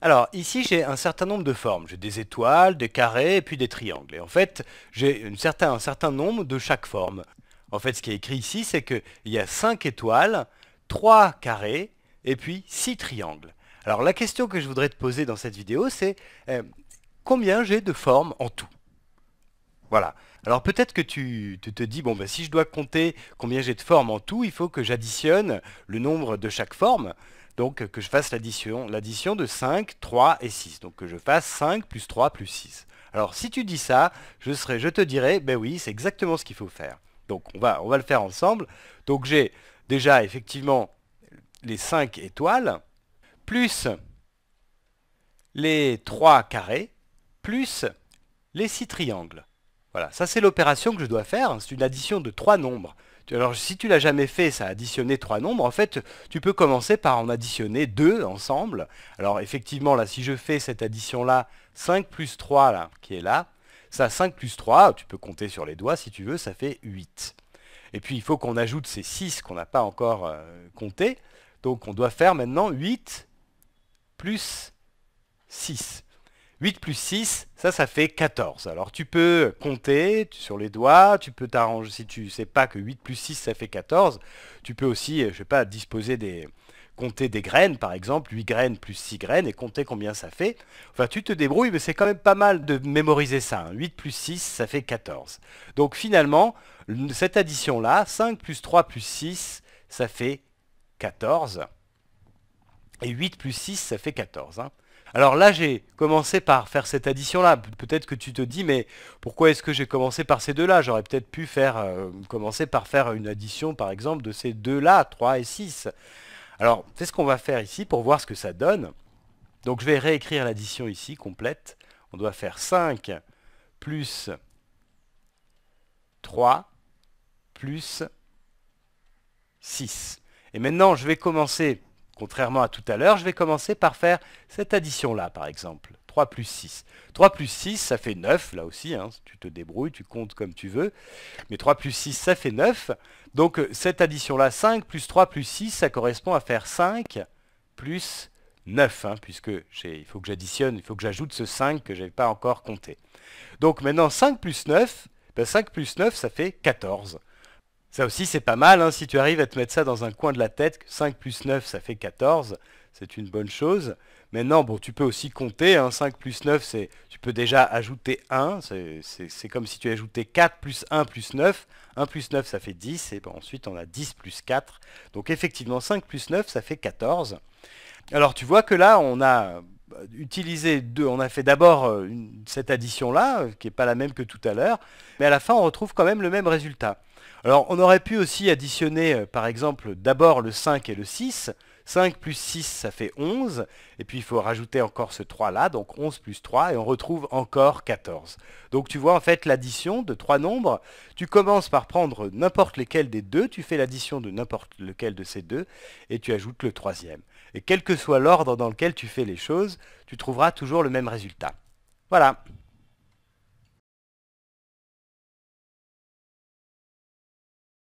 Alors ici j'ai un certain nombre de formes, j'ai des étoiles, des carrés et puis des triangles. Et en fait j'ai un certain nombre de chaque forme. En fait ce qui est écrit ici c'est qu'il y a 5 étoiles, 3 carrés et puis 6 triangles. Alors la question que je voudrais te poser dans cette vidéo c'est euh, combien j'ai de formes en tout Voilà. Alors peut-être que tu, tu, te dis, bon ben si je dois compter combien j'ai de formes en tout, il faut que j'additionne le nombre de chaque forme. Donc euh, que je fasse l'addition, l'addition de 5, 3 et 6. Donc que je fasse 5 plus 3 plus 6. Alors si tu dis ça, je, je te dirai, ben oui, c'est exactement ce qu'il faut faire. Donc on va, on va le faire ensemble. Donc j'ai déjà effectivement les 5 étoiles, plus les 3 carrés, plus les 6 triangles. Voilà, ça c'est l'opération que je dois faire, c'est une addition de 3 nombres. Alors si tu l'as jamais fait, ça a additionné trois nombres. En fait, tu peux commencer par en additionner deux ensemble. Alors effectivement, là, si je fais cette addition-là, 5 plus 3, qui est là, ça 5 plus 3, tu peux compter sur les doigts si tu veux, ça fait 8. Et puis il faut qu'on ajoute ces 6 qu'on n'a pas encore euh, compté. Donc on doit faire maintenant 8 plus 6. 8 plus 6, ça, ça fait 14. Alors tu peux compter sur les doigts, tu peux t'arranger, si tu ne sais pas que 8 plus 6, ça fait 14, tu peux aussi, euh, je sais pas, disposer des, compter des graines, par exemple, 8 graines plus 6 graines, et compter combien ça fait. Enfin, tu te débrouilles, mais c'est quand même pas mal de mémoriser ça. 8 hein. plus 6, ça fait 14. Donc finalement, cette addition-là, 5 plus 3 plus 6, ça fait 14. Et 8 plus 6, ça fait 14. Alors là, j'ai commencé par faire cette addition-là. Peut-être que tu te dis, mais pourquoi est-ce que j'ai commencé par ces deux-là J'aurais peut-être pu faire, euh, commencer par faire une addition, par exemple, de ces deux-là, 3 et 6. Alors, c'est ce qu'on va faire ici pour voir ce que ça donne. Donc je vais réécrire l'addition ici, complète. On doit faire 5 plus 3 plus 6. Et maintenant, je vais commencer Contrairement à tout à l'heure, je vais commencer par faire cette addition-là, par exemple. 3 plus 6. 3 plus 6, ça fait 9, là aussi, hein. tu te débrouilles, tu comptes comme tu veux. Mais 3 plus 6, ça fait 9. Donc euh, cette addition-là, 5 plus 3 plus 6, ça correspond à faire 5 plus 9, hein, puisque il faut que j'additionne, il faut que j'ajoute ce 5 que je n'avais pas encore compté. Donc maintenant, 5 plus 9, 5 ben, plus 9, ça fait 14. Ça aussi, c'est pas mal. Hein. si tu arrives à te mettre ça dans un coin de la tête, 5 plus 9, ça fait 14. C'est une bonne chose. Maintenant, bon, tu peux aussi compter. 5 hein. plus 9, c'est, tu peux déjà ajouter 1. C'est comme si tu ajoutais 4 plus 1 plus 9. 1 plus 9, ça fait 10. Et ben, ensuite, on a 10 plus 4. Donc effectivement, 5 plus 9, ça fait 14. Alors tu vois que là, on a euh, utiliser deux. On a fait d'abord euh, cette addition-là, euh, qui n'est pas la même que tout à l'heure, mais à la fin, on retrouve quand même le même résultat. Alors, on aurait pu aussi additionner, par exemple, d'abord le 5 et le 6, 5 plus 6, ça fait 11. Et puis, il faut rajouter encore ce 3 là. Donc, 11 plus 3. Et on retrouve encore 14. Donc, tu vois, en fait, l'addition de trois nombres. Tu commences par prendre n'importe lequel des deux. Tu fais l'addition de n'importe lequel de ces deux. Et tu ajoutes le troisième. Et quel que soit l'ordre dans lequel tu fais les choses, tu trouveras toujours le même résultat. Voilà.